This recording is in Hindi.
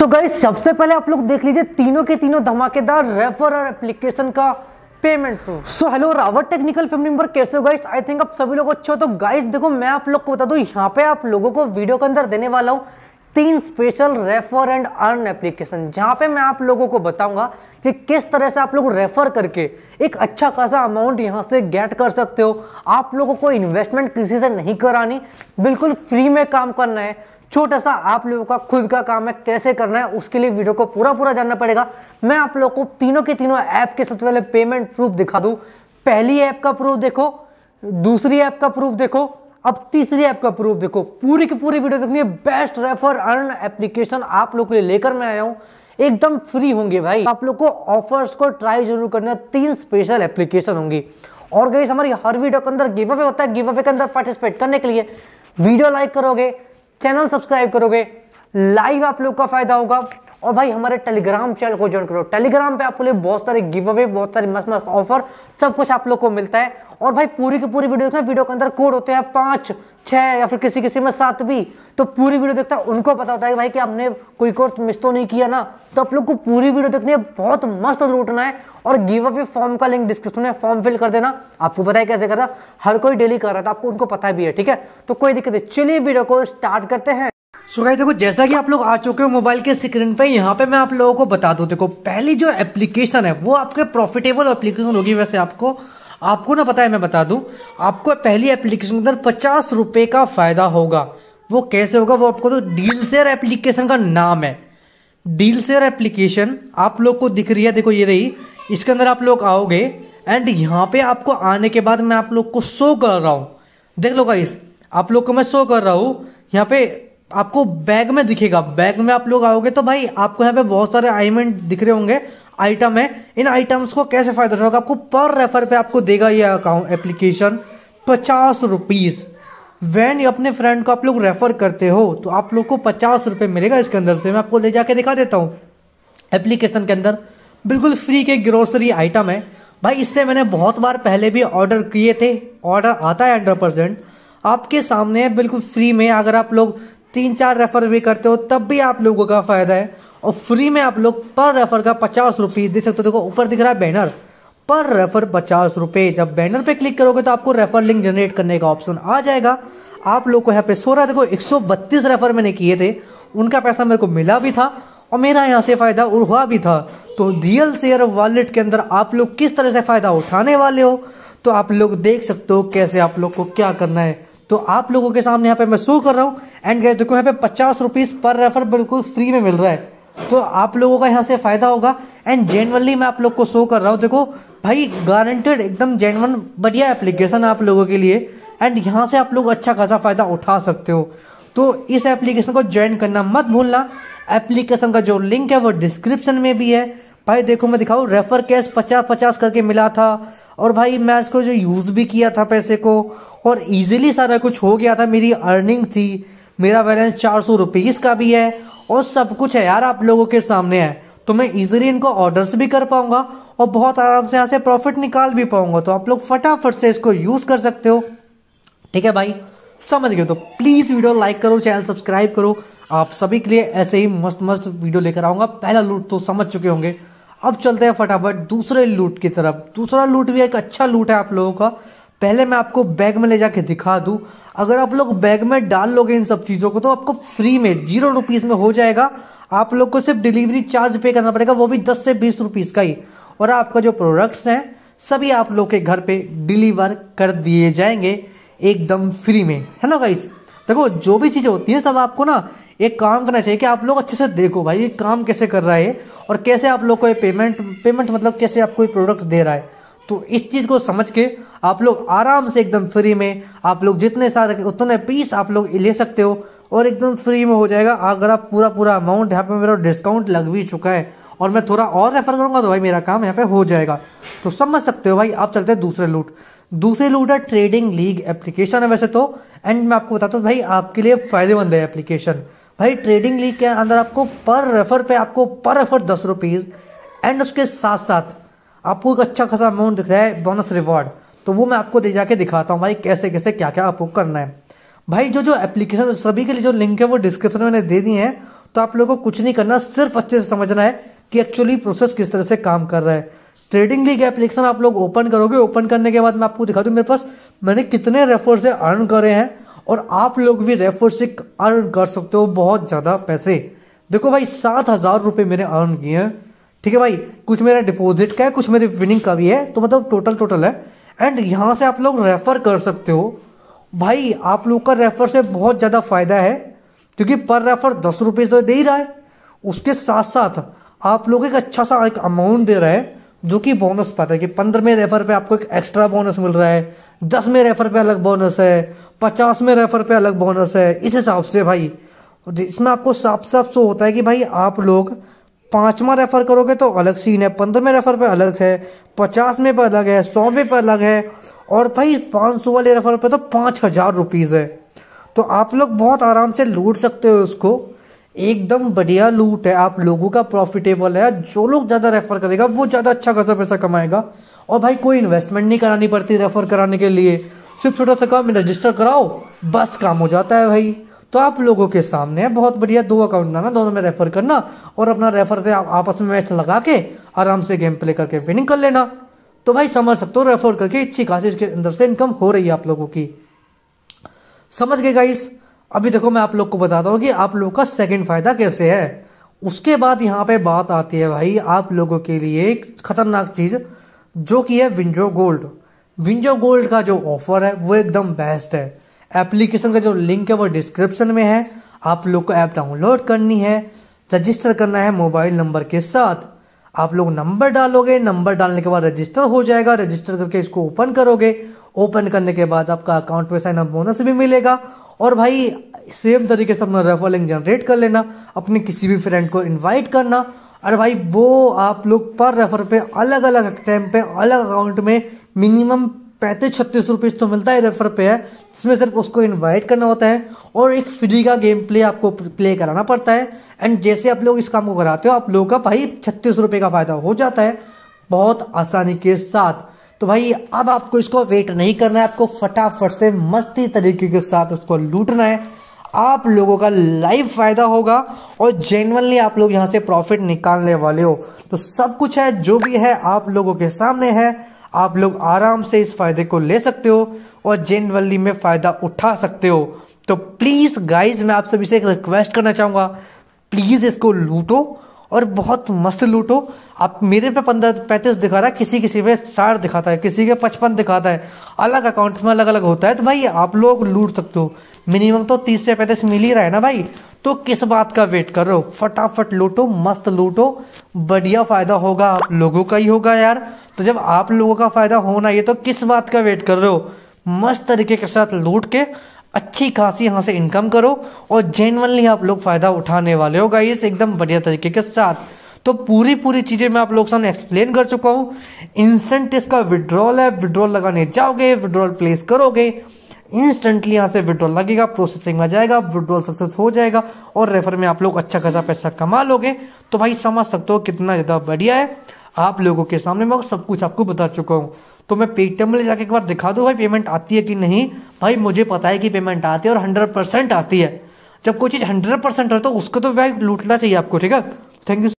सो so गाइस सबसे पहले आप लोग देख लीजिए तीनों के तीनों धमाकेदार रेफर और एप्लीकेशन का payment proof so hello Rawat technical family member कैसे हो गाइस आई थिंक आप सभी लोग अच्छे हो तो गाइस देखो मैं आप लोग को बता दूं यहाँ पे आप लोगों को वीडियो के अंदर देने वाला हूँ तीन special refer and earn application जहां पे मैं आप लोगों को बताऊंगा कि किस तरह से आप लोग रेफर करके एक अच्छा खासा अमाउंट यहां से गेट कर सकते हो आप लोगों को इन्वेस्टमेंट किसी से नहीं करानी बिल्कुल फ्री में काम करना है छोटा सा आप लोगों का खुद का काम है कैसे करना है उसके लिए वीडियो को पूरा पूरा जानना पड़ेगा मैं आप लोगों को तीनों के तीनों ऐप के सबसे पहले पेमेंट प्रूफ दिखा दूँ पहली ऐप का प्रूफ देखो दूसरी ऐप का प्रूफ देखो अब तीसरी ऐप का प्रूफ देखो पूरी की पूरी वीडियो देखनी है बेस्ट रेफर अर्न एप्लीकेशन आप लोग के लिए लेकर मैं आया हूँ एकदम फ्री होंगे भाई आप लोग को ऑफर्स को ट्राई जरूर करना तीन स्पेशल एप्लीकेशन होंगी और गई हमारी हर वीडियो के अंदर गिव अवे होता है गिव अवे के अंदर पार्टिसिपेट करने के लिए वीडियो लाइक करोगे चैनल सब्सक्राइब करोगे लाइव आप लोग का फायदा होगा और भाई हमारे टेलीग्राम चैनल को ज्वाइन करो टेलीग्राम पे आपको बहुत सारे गिव अवे बहुत सारे मस्त मस्त ऑफर सब कुछ आप लोग को मिलता है और भाई पूरी की पूरी वीडियो देखते वीडियो के अंदर कोड होते हैं पाँच छः या फिर किसी किसी में सात भी तो पूरी वीडियो देखता है उनको पता होता है भाई कि आपने कोई कोर्स मिस तो नहीं किया ना तो आप लोग को पूरी वीडियो देखनी है बहुत मस्त लूटना है और गिव अवे फॉर्म का लिंक डिस्क्रिप्शन में फॉर्म फिल कर देना आपको पता है कैसे करना हर कोई डेली कर रहा था आपको उनको पता भी है ठीक है तो कोई दिक्कत नहीं चलिए वीडियो को स्टार्ट करते हैं सो गाइस देखो जैसा कि आप लोग आ चुके हो मोबाइल के स्क्रीन पे यहाँ पे मैं आप लोगों को बता दूं देखो पहली जो एप्लीकेशन है वो आपके प्रॉफिटेबल एप्लीकेशन होगी वैसे आपको आपको ना पता है मैं बता दूं आपको पहली एप्लीकेशन के अंदर पचास रुपए का फायदा होगा वो कैसे होगा वो आपको तो डील शेयर एप्लीकेशन का नाम है डील शेयर एप्लीकेशन आप लोग को दिख रही है देखो ये रही इसके अंदर आप लोग आओगे एंड यहाँ पे आपको आने के बाद मैं आप लोग को शो कर रहा हूँ देख लो गाइस आप लोग को मैं शो कर रहा हूँ यहाँ पे आपको बैग में दिखेगा बैग में आप लोग आओगे तो भाई आपको यहाँ पे बहुत सारे आइमेंट दिख रहे होंगे आइटम है इन आइटम्स को कैसे फायदा होगा आपको पर रेफर पे आपको देगा ये अकाउंट एप्लीकेशन पचास रुपीज वैन अपने फ्रेंड को आप लोग रेफर करते हो तो आप लोग को पचास रुपये मिलेगा इसके अंदर से मैं आपको ले जाके दिखा देता हूँ एप्लीकेशन के अंदर बिल्कुल फ्री के ग्रोसरी आइटम है भाई इससे मैंने बहुत बार पहले भी ऑर्डर किए थे ऑर्डर आता है हंड्रेड परसेंट आपके सामने बिल्कुल फ्री में अगर आप लोग तीन चार रेफर भी करते हो तब भी आप लोगों का फायदा है और फ्री में आप लोग पर रेफर का पचास रुपये दे सकते हो देखो ऊपर दिख रहा है बैनर पर रेफर पचास रुपये जब बैनर पे क्लिक करोगे तो आपको रेफर लिंक जनरेट करने का ऑप्शन आ जाएगा आप लोग को यहाँ पे रहा देखो बत्तीस रेफर मैंने किए थे उनका पैसा मेरे को मिला भी था और मेरा यहाँ से फायदा हुआ भी था तो रियल शेयर वॉलेट के अंदर आप लोग किस तरह से फायदा उठाने वाले हो तो आप लोग देख सकते हो कैसे आप लोग को क्या करना है तो आप लोगों के सामने यहाँ पे मैं शो कर रहा हूँ एंड गैस देखो यहाँ पे पचास रुपीज़ पर रेफर बिल्कुल फ्री में मिल रहा है तो आप लोगों का यहाँ से फायदा होगा एंड जेनवनली मैं आप लोग को शो कर रहा हूँ देखो भाई गारंटेड एकदम जेनवन बढ़िया एप्लीकेशन आप लोगों के लिए एंड यहाँ से आप लोग अच्छा खासा फायदा उठा सकते हो तो इस एप्लीकेशन को ज्वाइन करना मत भूलना एप्लीकेशन का जो लिंक है वो डिस्क्रिप्शन में भी है भाई देखो मैं दिखाऊँ रेफर कैश पचास पचास करके मिला था और भाई मैं इसको जो यूज़ भी किया था पैसे को और इजीली सारा कुछ हो गया था मेरी अर्निंग थी मेरा बैलेंस चार सौ रुपीज़ का भी है और सब कुछ है यार आप लोगों के सामने है तो मैं इजीली इनको ऑर्डर्स भी कर पाऊंगा और बहुत आराम से यहाँ से प्रॉफिट निकाल भी पाऊंगा तो आप लोग फटाफट से इसको यूज़ कर सकते हो ठीक है भाई समझ गए तो प्लीज़ वीडियो लाइक करो चैनल सब्सक्राइब करो आप सभी के लिए ऐसे ही मस्त मस्त वीडियो लेकर आऊंगा पहला लूट तो समझ चुके होंगे अब चलते हैं फटाफट दूसरे लूट की तरफ दूसरा लूट भी एक अच्छा लूट है आप लोगों का पहले मैं आपको बैग में ले जाके दिखा दू अगर आप लोग बैग में डाल लोगे इन सब चीज़ों को तो आपको फ्री में जीरो रुपीज़ में हो जाएगा आप लोग को सिर्फ डिलीवरी चार्ज पे करना पड़ेगा वो भी दस से बीस रुपीज़ का ही और आपका जो प्रोडक्ट्स हैं सभी आप लोग के घर पे डिलीवर कर दिए जाएंगे एकदम फ्री में है ना गाइस देखो जो भी चीज़ें होती हैं सब आपको ना एक काम करना चाहिए कि आप लोग अच्छे से देखो भाई ये काम कैसे कर रहा है और कैसे आप लोग को ये पेमेंट पेमेंट मतलब कैसे आपको ये प्रोडक्ट दे रहा है तो इस चीज़ को समझ के आप लोग आराम से एकदम फ्री में आप लोग जितने सारे उतने पीस आप लोग ले सकते हो और एकदम फ्री में हो जाएगा अगर आप पूरा पूरा अमाउंट यहाँ पे मेरा डिस्काउंट लग भी चुका है और मैं थोड़ा और रेफर करूंगा तो भाई मेरा काम यहाँ पे हो जाएगा तो समझ सकते हो भाई आप चलते हैं दूसरे लूट दूसरे लूट है ट्रेडिंग लीग एप्लीकेशन है वैसे तो एंड मैं आपको बताता हूँ भाई आपके लिए फ़ायदेमंद है एप्लीकेशन भाई ट्रेडिंग लीग के अंदर आपको पर रेफर पे आपको पर रेफर दस रुपीज़ एंड उसके साथ साथ आपको एक अच्छा खासा अमाउंट दिख रहा है बोनस रिवॉर्ड तो वो मैं आपको दे जाके दिखाता हूँ भाई कैसे कैसे क्या क्या आपको करना है भाई जो जो एप्लीकेशन सभी के लिए जो लिंक है वो डिस्क्रिप्शन में दे दी है तो आप लोगों को कुछ नहीं करना सिर्फ अच्छे से समझना है कि एक्चुअली प्रोसेस किस तरह से काम कर रहा है ट्रेडिंग लीग एप्लीकेशन आप लोग ओपन करोगे ओपन करने के बाद मैं आपको दिखा दूँ मेरे पास मैंने कितने रेफर से अर्न करे हैं और आप लोग भी रेफर से अर्न कर सकते हो बहुत ज़्यादा पैसे देखो भाई सात हज़ार रुपये मैंने अर्न किए हैं ठीक है भाई कुछ मेरा डिपॉजिट का है कुछ मेरी विनिंग का भी है तो मतलब टोटल टोटल है एंड यहाँ से आप लोग रेफ़र कर सकते हो भाई आप लोग का रेफ़र से बहुत ज़्यादा फ़ायदा है क्योंकि पर रेफ़र दस रुपये तो दे ही रहा है उसके साथ साथ आप लोग एक अच्छा सा एक अमाउंट दे रहा है जो कि बोनस पाता है कि पंद्रह में रेफर पे आपको एक एक्स्ट्रा बोनस मिल रहा है दस में रेफर पे अलग बोनस है पचास में रेफर पे अलग बोनस है इस हिसाब से भाई इसमें आपको साफ साफ सो होता है कि भाई आप लोग पाँचवा रेफर करोगे तो अलग सीन है पंद्रहवें रेफर पे अलग है पचास में पे अलग है सौवें पे अलग है और भाई पाँच सौ वाले रेफर पे तो पाँच हज़ार रुपीज़ है तो आप लोग बहुत आराम से लूट सकते हो उसको एकदम बढ़िया लूट है आप लोगों का प्रॉफिटेबल है जो लोग ज़्यादा रेफर करेगा वो ज़्यादा अच्छा खासा पैसा कमाएगा और भाई कोई इन्वेस्टमेंट नहीं करानी पड़ती रेफर कराने के लिए सिर्फ छोटा सा काम रजिस्टर कराओ बस काम हो जाता है भाई तो आप लोगों के सामने है बहुत बढ़िया दो अकाउंट बनाना दोनों में रेफर करना और अपना रेफर से आप आपस में मैच लगा के आराम से गेम प्ले करके विनिंग कर लेना तो भाई समझ सकते हो रेफर करके अच्छी खासी इसके अंदर से इनकम हो रही है आप लोगों की समझ गए गाइस अभी देखो मैं आप लोग को बताता हूँ कि आप लोग का सेकंड फायदा कैसे है उसके बाद यहाँ पे बात आती है भाई आप लोगों के लिए एक खतरनाक चीज जो कि है विंजो गोल्ड विंजो गोल्ड का जो ऑफर है वो एकदम बेस्ट है एप्लीकेशन का जो लिंक है वो डिस्क्रिप्शन में है आप लोग को ऐप डाउनलोड करनी है रजिस्टर करना है मोबाइल नंबर के साथ आप लोग नंबर डालोगे नंबर डालने के बाद रजिस्टर हो जाएगा रजिस्टर करके इसको ओपन करोगे ओपन करने के बाद आपका अकाउंट में साइन अप बोनस भी मिलेगा और भाई सेम तरीके से अपना रेफर लिंक जनरेट कर लेना अपने किसी भी फ्रेंड को इनवाइट करना और भाई वो आप लोग पर रेफर पे अलग अलग टाइम पे अलग अकाउंट में मिनिमम पैंतीस छत्तीस रुपीज तो मिलता है रेफर पे है जिसमें सिर्फ उसको इनवाइट करना होता है और एक फ्री का गेम प्ले आपको प्ले कराना पड़ता है एंड जैसे आप लोग इस काम को कराते हो आप लोगों का भाई छत्तीस रुपये का फायदा हो जाता है बहुत आसानी के साथ तो भाई अब आपको इसको वेट नहीं करना है आपको फटाफट से मस्ती तरीके के साथ उसको लूटना है आप लोगों का लाइव फायदा होगा और जेनवनली आप लोग यहाँ से प्रॉफिट निकालने वाले हो तो सब कुछ है जो भी है आप लोगों के सामने है आप लोग आराम से इस फायदे को ले सकते हो और जेनवनली में फायदा उठा सकते हो तो प्लीज़ गाइज मैं आप सभी से एक रिक्वेस्ट करना चाहूंगा प्लीज़ इसको लूटो और बहुत मस्त लूटो आप मेरे पे पंद्रह पैंतीस दिखा रहा है किसी किसी पे साठ दिखाता है किसी के पचपन दिखाता है अलग अकाउंट में अलग अलग होता है तो भाई आप लोग लूट सकते हो मिनिमम तो तीस से पैंतीस मिल ही रहा है ना भाई तो किस बात का वेट कर रहे हो फटाफट लूटो मस्त लूटो बढ़िया फायदा होगा आप लोगों का ही होगा यार तो जब आप लोगों का फायदा होना ये तो किस बात का वेट कर रहे हो मस्त तरीके के साथ लूट के अच्छी खासी यहाँ से इनकम करो और जेनवनली आप लोग फ़ायदा उठाने वाले हो गाइस एकदम बढ़िया तरीके के साथ तो पूरी पूरी चीज़ें मैं आप लोग सामने एक्सप्लेन कर चुका हूँ इंस्टेंट इसका विड्रॉल है विड्रॉल लगाने जाओगे विड्रॉल प्लेस करोगे इंस्टेंटली यहाँ से विड्रॉल लगेगा प्रोसेसिंग में जाएगा विड्रॉल सक्सेस हो जाएगा और रेफर में आप लोग अच्छा खासा पैसा कमा लोगे तो भाई समझ सकते हो कितना ज़्यादा बढ़िया है आप लोगों के सामने मैं सब कुछ आपको बता चुका हूँ तो मैं पेटीएम में जाके एक बार दिखा दू भाई पेमेंट आती है कि नहीं भाई मुझे पता है कि पेमेंट आती है और हंड्रेड परसेंट आती है जब कोई चीज़ हंड्रेड परसेंट रहता है तो उसको तो भाई लूटना चाहिए आपको ठीक है थैंक यू